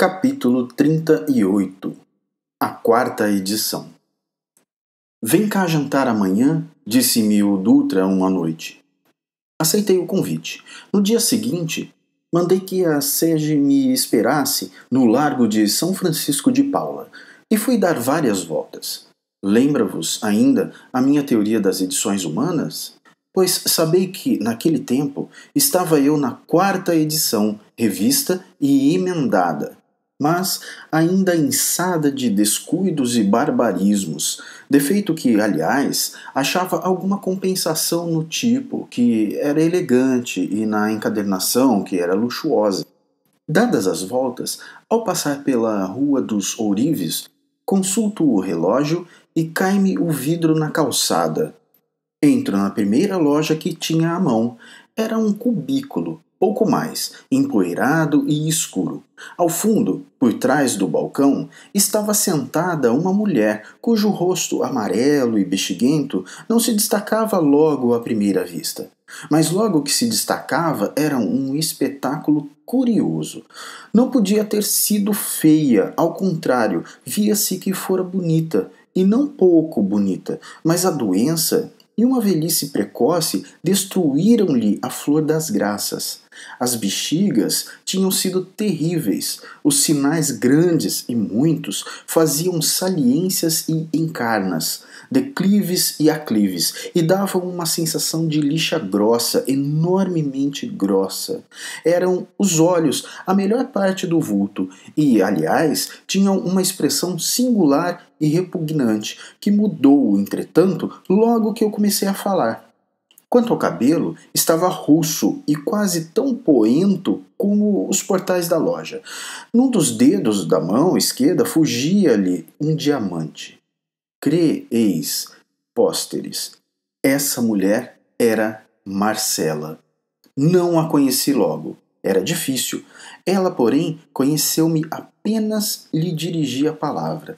Capítulo 38 A quarta edição Vem cá jantar amanhã, disse-me o Dutra uma noite. Aceitei o convite. No dia seguinte, mandei que a Sege me esperasse no largo de São Francisco de Paula e fui dar várias voltas. Lembra-vos ainda a minha teoria das edições humanas? Pois sabei que, naquele tempo, estava eu na quarta edição, revista e emendada mas ainda inçada de descuidos e barbarismos, defeito que, aliás, achava alguma compensação no tipo, que era elegante, e na encadernação, que era luxuosa. Dadas as voltas, ao passar pela Rua dos Ourives, consulto o relógio e cai-me o vidro na calçada. Entro na primeira loja que tinha à mão. Era um cubículo, pouco mais, empoeirado e escuro. Ao fundo, por trás do balcão, estava sentada uma mulher cujo rosto amarelo e bexiguento não se destacava logo à primeira vista. Mas logo que se destacava era um espetáculo curioso. Não podia ter sido feia, ao contrário, via-se que fora bonita, e não pouco bonita, mas a doença e uma velhice precoce destruíram-lhe a flor das graças. As bexigas tinham sido terríveis, os sinais grandes e muitos faziam saliências e encarnas, declives e aclives, e davam uma sensação de lixa grossa, enormemente grossa. Eram os olhos a melhor parte do vulto, e, aliás, tinham uma expressão singular e repugnante, que mudou, entretanto, logo que eu comecei a falar. Quanto ao cabelo, estava russo e quase tão poento como os portais da loja. Num dos dedos da mão esquerda fugia-lhe um diamante. Creeis, pósteres, essa mulher era Marcela. Não a conheci logo. Era difícil. Ela, porém, conheceu-me apenas lhe dirigi a palavra.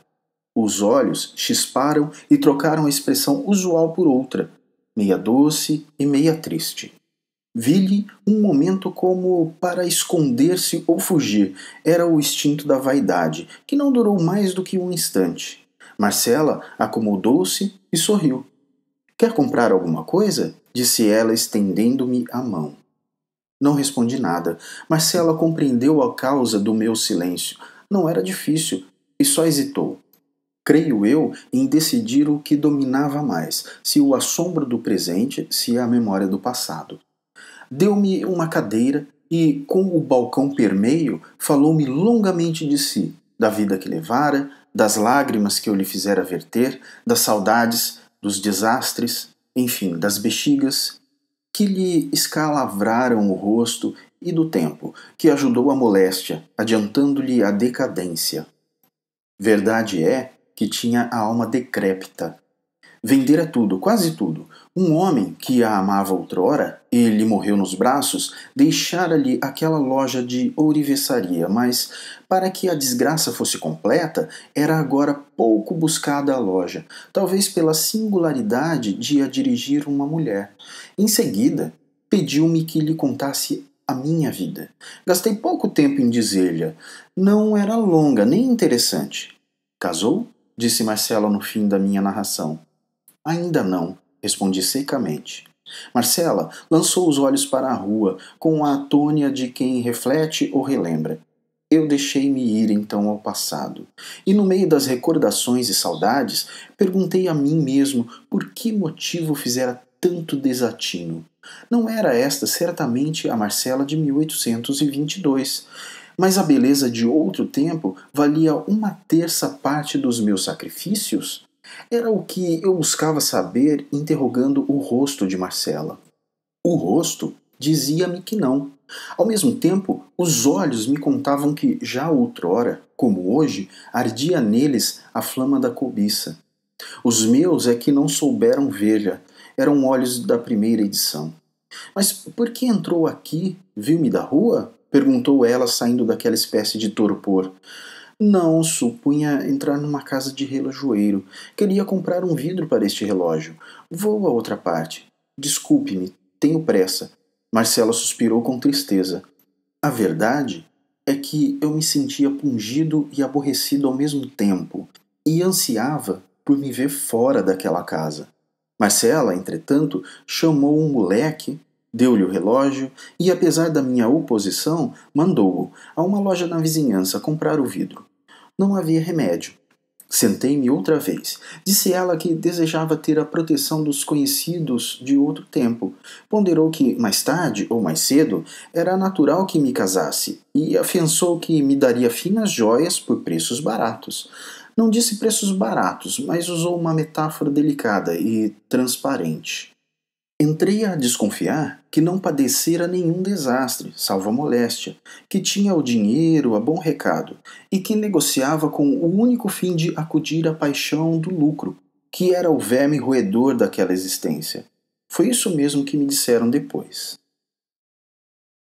Os olhos chisparam e trocaram a expressão usual por outra meia doce e meia triste. Vi-lhe um momento como para esconder-se ou fugir. Era o instinto da vaidade, que não durou mais do que um instante. Marcela acomodou-se e sorriu. Quer comprar alguma coisa? disse ela, estendendo-me a mão. Não respondi nada. Marcela compreendeu a causa do meu silêncio. Não era difícil e só hesitou creio eu, em decidir o que dominava mais, se o assombro do presente, se a memória do passado. Deu-me uma cadeira e, com o balcão permeio, falou-me longamente de si, da vida que levara, das lágrimas que eu lhe fizera verter, das saudades, dos desastres, enfim, das bexigas que lhe escalavraram o rosto e do tempo, que ajudou a moléstia, adiantando-lhe a decadência. Verdade é que tinha a alma decrépita. Vendera tudo, quase tudo. Um homem que a amava outrora, ele morreu nos braços, deixara-lhe aquela loja de ourivesaria, mas para que a desgraça fosse completa, era agora pouco buscada a loja, talvez pela singularidade de a dirigir uma mulher. Em seguida, pediu-me que lhe contasse a minha vida. Gastei pouco tempo em dizer-lhe. Não era longa nem interessante. Casou? disse Marcela no fim da minha narração. Ainda não, respondi secamente. Marcela lançou os olhos para a rua, com a atônia de quem reflete ou relembra. Eu deixei-me ir então ao passado, e no meio das recordações e saudades, perguntei a mim mesmo por que motivo fizera tanto desatino. Não era esta certamente a Marcela de 1822, mas a beleza de outro tempo valia uma terça parte dos meus sacrifícios? Era o que eu buscava saber interrogando o rosto de Marcela. O rosto dizia-me que não. Ao mesmo tempo, os olhos me contavam que, já outrora, como hoje, ardia neles a flama da cobiça. Os meus é que não souberam ver eram olhos da primeira edição. Mas por que entrou aqui, viu-me da rua? perguntou ela, saindo daquela espécie de torpor. Não, supunha entrar numa casa de relojoeiro. Queria comprar um vidro para este relógio. Vou a outra parte. Desculpe-me, tenho pressa. Marcela suspirou com tristeza. A verdade é que eu me sentia pungido e aborrecido ao mesmo tempo, e ansiava por me ver fora daquela casa. Marcela, entretanto, chamou um moleque Deu-lhe o relógio e, apesar da minha oposição, mandou-o a uma loja na vizinhança comprar o vidro. Não havia remédio. Sentei-me outra vez. Disse ela que desejava ter a proteção dos conhecidos de outro tempo. Ponderou que, mais tarde ou mais cedo, era natural que me casasse e afiançou que me daria finas joias por preços baratos. Não disse preços baratos, mas usou uma metáfora delicada e transparente. Entrei a desconfiar que não padecera nenhum desastre, salvo a moléstia, que tinha o dinheiro a bom recado e que negociava com o único fim de acudir à paixão do lucro, que era o verme roedor daquela existência. Foi isso mesmo que me disseram depois.